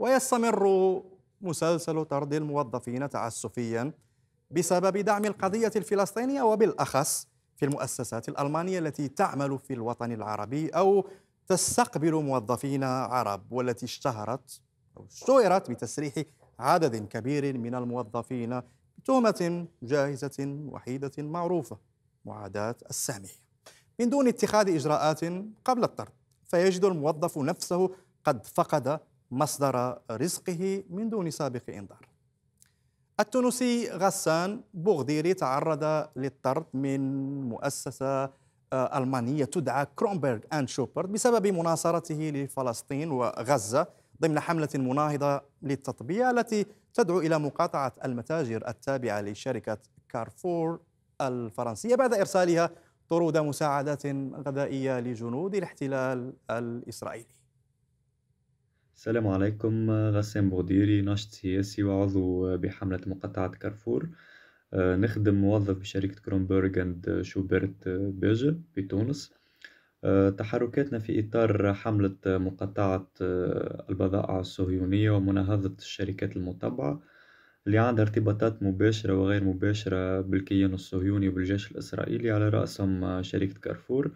ويستمر مسلسل طرد الموظفين تعسفيا بسبب دعم القضية الفلسطينية وبالأخص في المؤسسات الألمانية التي تعمل في الوطن العربي أو تستقبل موظفين عرب والتي اشتهرت أو اشتهرت بتسريح عدد كبير من الموظفين بتهمة جاهزة وحيدة معروفة معاداة السامية من دون اتخاذ إجراءات قبل الطرد فيجد الموظف نفسه قد فقد مصدر رزقه من دون سابق إنذار التونسي غسان بوغديري تعرض للطرد من مؤسسة آه، ألمانية تدعى كرومبرغ أند شوبر بسبب مناصرته لفلسطين وغزة ضمن حملة مناهضة للتطبيع التي تدعو إلى مقاطعة المتاجر التابعة لشركة كارفور الفرنسية بعد إرسالها طرود مساعدات غذائية لجنود الاحتلال الإسرائيلي السلام عليكم غسان بغديري ناشط سياسي وعضو بحملة مقطعة كارفور آه، نخدم موظف بشركة كرومبرغ اند شوبرت بيجا بتونس آه، تحركاتنا في إطار حملة مقطعة آه، البضائع الصهيونية ومناهضة الشركات المطبعة اللي عندها ارتباطات مباشرة وغير مباشرة بالكيان الصهيوني وبالجيش الإسرائيلي على رأسهم شركة كارفور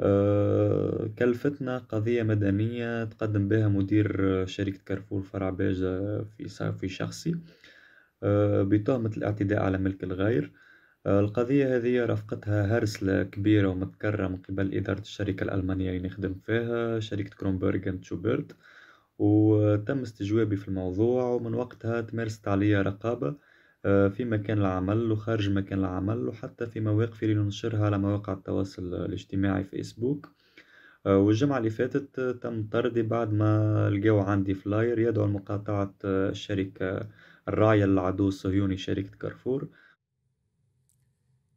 آه، كلفتنا قضية مدنية تقدم بها مدير شركة كارفور فرع باجة في صافي شخصي آه، بتهمة الاعتداء على ملك الغير آه، القضية هذه رافقتها هرسلة كبيرة ومتكررة من قبل إدارة الشركة الألمانية اللي نخدم فيها شركة كرومبرغ أند شوبرت وتم استجوابي في الموضوع ومن وقتها تمارست عليا رقابة آه، في مكان العمل وخارج مكان العمل وحتى في مواقف اللي ننشرها على مواقع التواصل الاجتماعي فيسبوك آه، والجمعة اللي فاتت تم طردي بعد ما لقاو عندي فلاير يدعو لمقاطعة آه، الشركة الراعية للعدو الصهيوني شركة كارفور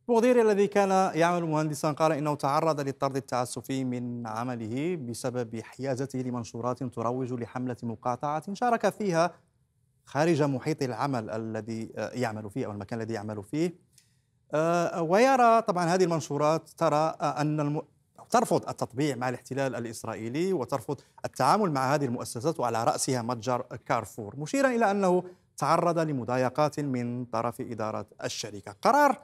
المدير الذي كان يعمل مهندسا قال انه تعرض للطرد التعسفي من عمله بسبب حيازته لمنشورات تروج لحمله مقاطعه شارك فيها خارج محيط العمل الذي آه، يعمل فيه او المكان الذي يعمل فيه آه، آه، ويرى طبعا هذه المنشورات ترى ان الم... ترفض التطبيع مع الاحتلال الاسرائيلي وترفض التعامل مع هذه المؤسسات وعلى راسها متجر كارفور مشيرا الى انه تعرض لمضايقات من طرف إدارة الشركة قرار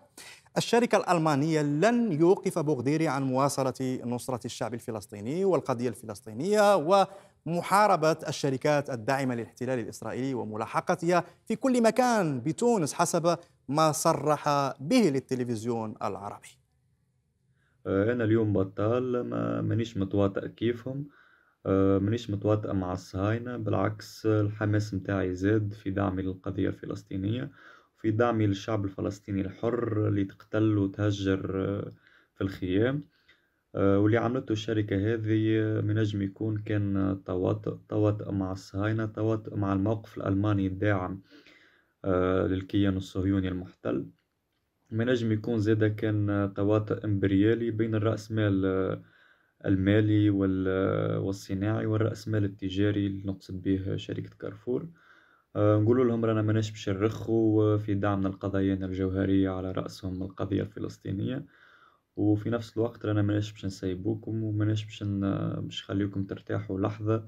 الشركة الألمانية لن يوقف بوغديري عن مواصلة نصرة الشعب الفلسطيني والقضية الفلسطينية ومحاربة الشركات الداعمة للاحتلال الإسرائيلي وملاحقتها في كل مكان بتونس حسب ما صرح به للتلفزيون العربي أنا أه، اليوم بطال ما مانيش متواطئ كيفهم آه، مانيش متواطئة مع الصهاينة بالعكس الحماس متاعي زاد في دعمي للقضية الفلسطينية وفي دعمي للشعب الفلسطيني الحر اللي تقتل وتهجر آه، في الخيام آه، واللي عملته الشركة هذه من نجم يكون كان تواطئ تواطئ مع الصهاينة تواطئ مع الموقف الألماني الداعم للكيان الصهيوني المحتل من نجم يكون زادا كان تواطئ إمبريالي بين الرأسمال المالي والصناعي والرأسمال التجاري اللي نقصد به شركة كارفور آه، نقول لهم رانا ماناش باش نرخو في دعمنا القضايا الجوهرية على رأسهم القضية الفلسطينية وفي نفس الوقت رانا ماناش باش نسيبوكم وماناش باش باش نخليكم ترتاحوا لحظة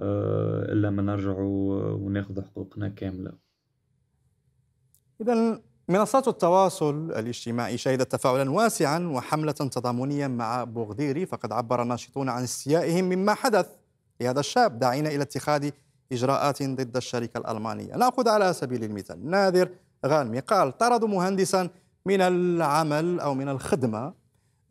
آه، إلا ما نرجعوا وناخذ حقوقنا كاملة إذا منصات التواصل الاجتماعي شهدت تفاعلا واسعا وحملة تضامنية مع بوغديري فقد عبر الناشطون عن استيائهم مما حدث لهذا الشاب داعين إلى اتخاذ إجراءات ضد الشركة الألمانية نأخذ على سبيل المثال ناذر غانمي قال طردوا مهندسا من العمل أو من الخدمة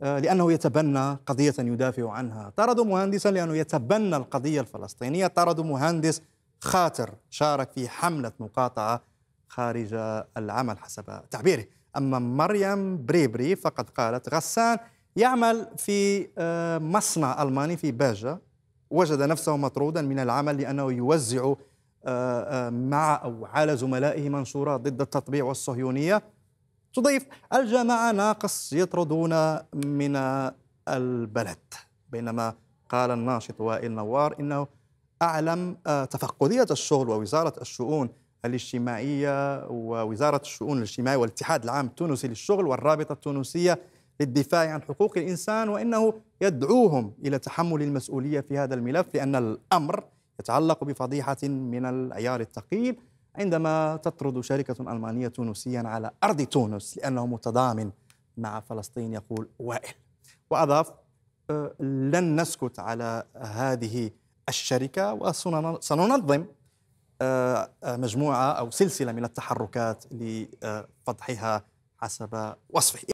آه، لأنه يتبنى قضية يدافع عنها طردوا مهندسا لأنه يتبنى القضية الفلسطينية طردوا مهندس خاطر شارك في حملة مقاطعة خارج العمل حسب تعبيره أما مريم بريبري فقد قالت غسان يعمل في آه، مصنع ألماني في باجة وجد نفسه مطرودا من العمل لأنه يوزع آه، آه، مع أو على زملائه منشورات ضد التطبيع والصهيونية تضيف الجماعة ناقص يطردون من البلد بينما قال الناشط وائل نوار إنه أعلم تفقدية الشغل ووزارة الشؤون الاجتماعية ووزارة الشؤون الاجتماعية والاتحاد العام التونسي للشغل والرابطة التونسية للدفاع عن حقوق الإنسان وإنه يدعوهم إلى تحمل المسؤولية في هذا الملف لأن الأمر يتعلق بفضيحة من العيار الثقيل عندما تطرد شركة ألمانية تونسيا على أرض تونس لأنه متضامن مع فلسطين يقول وائل وأضاف آه، لن نسكت على هذه الشركة وسننظم آه، مجموعه او سلسله من التحركات لفضحها حسب وصفه